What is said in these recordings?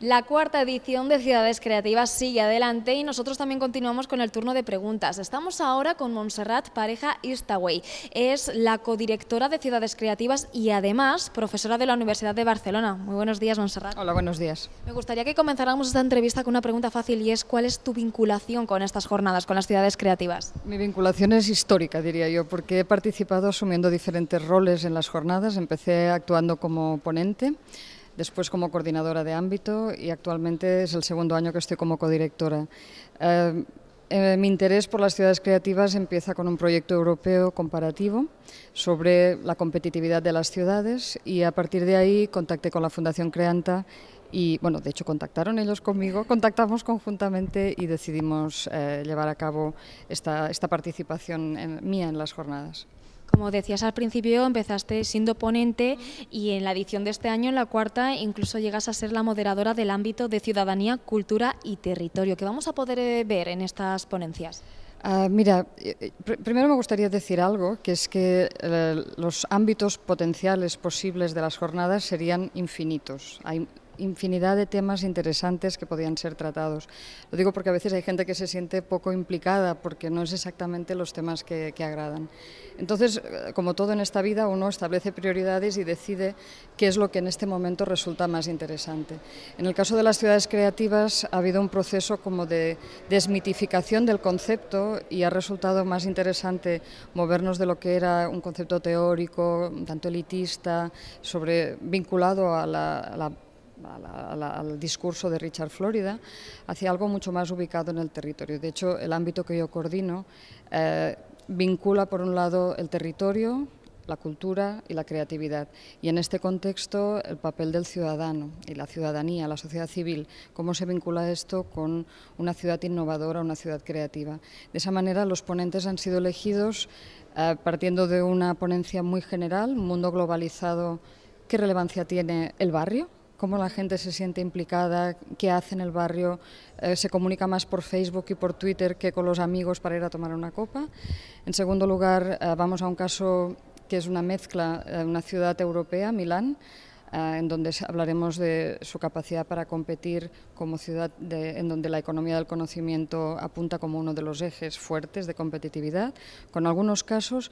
La cuarta edición de Ciudades Creativas sigue adelante y nosotros también continuamos con el turno de preguntas. Estamos ahora con Montserrat Pareja Istaway. Es la codirectora de Ciudades Creativas y además profesora de la Universidad de Barcelona. Muy buenos días, Montserrat. Hola, buenos días. Me gustaría que comenzáramos esta entrevista con una pregunta fácil y es ¿cuál es tu vinculación con estas jornadas, con las Ciudades Creativas? Mi vinculación es histórica, diría yo, porque he participado asumiendo diferentes roles en las jornadas. Empecé actuando como ponente después como coordinadora de ámbito y actualmente es el segundo año que estoy como codirectora. Eh, eh, mi interés por las ciudades creativas empieza con un proyecto europeo comparativo sobre la competitividad de las ciudades y a partir de ahí contacté con la Fundación Creanta y bueno, de hecho contactaron ellos conmigo, contactamos conjuntamente y decidimos eh, llevar a cabo esta, participación mía en las jornadas. Como decías al principio, empezaste siendo ponente y en la edición de este año, en la cuarta, incluso llegas a ser la moderadora del ámbito de ciudadanía, cultura y territorio, ¿Qué vamos a poder eh, ver en estas ponencias. Ah, mira, eh, eh, primero me gustaría decir algo, que es que los ámbitos potenciales posibles de las jornadas serían infinitos. Hay infinidad de temas interesantes que podían ser tratados. Lo digo porque a veces hay gente que se siente poco implicada porque no es exactamente los temas que, agradan. Entonces, eh, como todo en esta vida, uno establece prioridades y decide qué es lo que en este momento resulta más interesante. En el caso de las ciudades creativas ha habido un proceso como de desmitificación del concepto y ha resultado más interesante movernos de lo que era un concepto teórico, tanto elitista, sobre, vinculado a la al discurso de Richard Florida, hacia algo mucho más ubicado en el territorio. De hecho, el ámbito que yo coordino eh, vincula, por un lado, el territorio, la cultura y la creatividad. Y en este contexto, el papel del ciudadano y la ciudadanía, la sociedad civil, cómo se vincula esto con una ciudad innovadora, una ciudad creativa. De esa manera, los ponentes han sido elegidos eh, partiendo de una ponencia muy general, un mundo globalizado, qué relevancia tiene el barrio cómo la gente se siente implicada, qué hace en el barrio, eh, se comunica más por Facebook y por Twitter que con los amigos para ir a tomar una copa. En segundo lugar, eh, vamos a un caso que es una mezcla, eh, una ciudad europea, Milán, en donde hablaremos de su capacidad para competir como ciudad en donde la economía del conocimiento apunta como uno de los ejes fuertes de competitividad, con algunos casos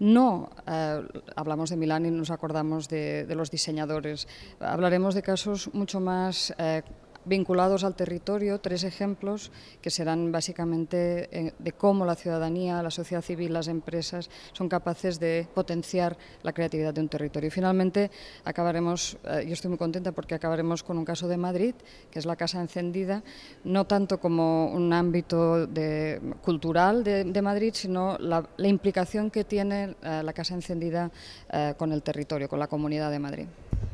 no eh, hablamos de Milán y nos acordamos de, los diseñadores. Hablaremos de casos mucho más eh, vinculados al territorio, tres ejemplos que serán básicamente eh, de cómo la ciudadanía, la sociedad civil, las empresas son capaces de potenciar la creatividad de un territorio. Y finalmente acabaremos, eh, yo estoy muy contenta porque acabaremos con un caso de Madrid, que es la Casa Encendida, no tanto como un ámbito cultural de, Madrid, sino la implicación que tiene eh, la Casa Encendida con el territorio, con la Comunidad de Madrid.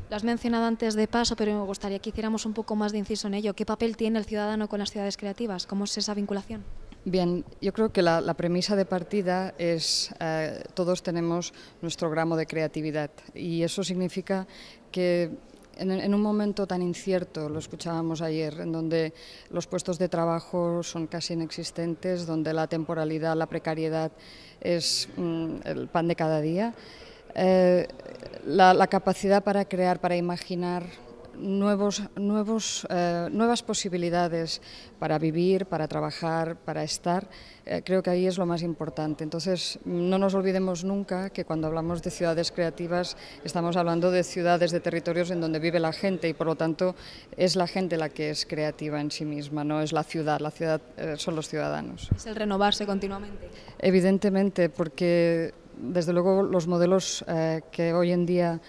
Lo has mencionado antes de paso, pero me gustaría que hiciéramos un poco más de inciso en ello. ¿Qué papel tiene el ciudadano con las ciudades creativas? ¿Cómo es esa vinculación? Bien, yo creo que la, premisa de partida es eh, todos tenemos nuestro gramo de creatividad y eso significa que en, un momento tan incierto, lo escuchábamos ayer, en donde los puestos de trabajo son casi inexistentes, donde la temporalidad, la precariedad es mm, el pan de cada día, eh, la, capacidad para crear, para imaginar nuevos, nuevos, eh, nuevas posibilidades para vivir, para trabajar, para estar, eh, creo que ahí es lo más importante. Entonces, no nos olvidemos nunca que cuando hablamos de ciudades creativas estamos hablando de ciudades, de territorios en donde vive la gente y por lo tanto es la gente la que es creativa en sí misma, no es la ciudad, la ciudad son los ciudadanos. Es el renovarse continuamente. Evidentemente, porque desde luego los modelos eh, que hoy en día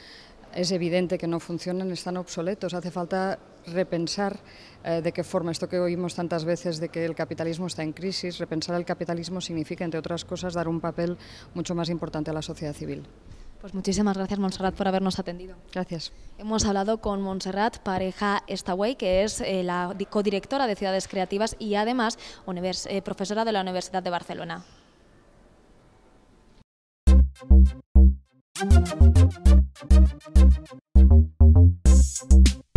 es evidente que no funcionan, están obsoletos. Hace falta repensar eh, de qué forma esto que oímos tantas veces de que el capitalismo está en crisis, repensar el capitalismo significa, entre otras cosas, dar un papel mucho más importante a la sociedad civil. Pues muchísimas gracias, Montserrat, por habernos atendido. Gracias. Hemos hablado con Montserrat Pareja Estaway, que es eh, la codirectora de Ciudades Creativas y además profesora de la Universidad de Barcelona. Thank you.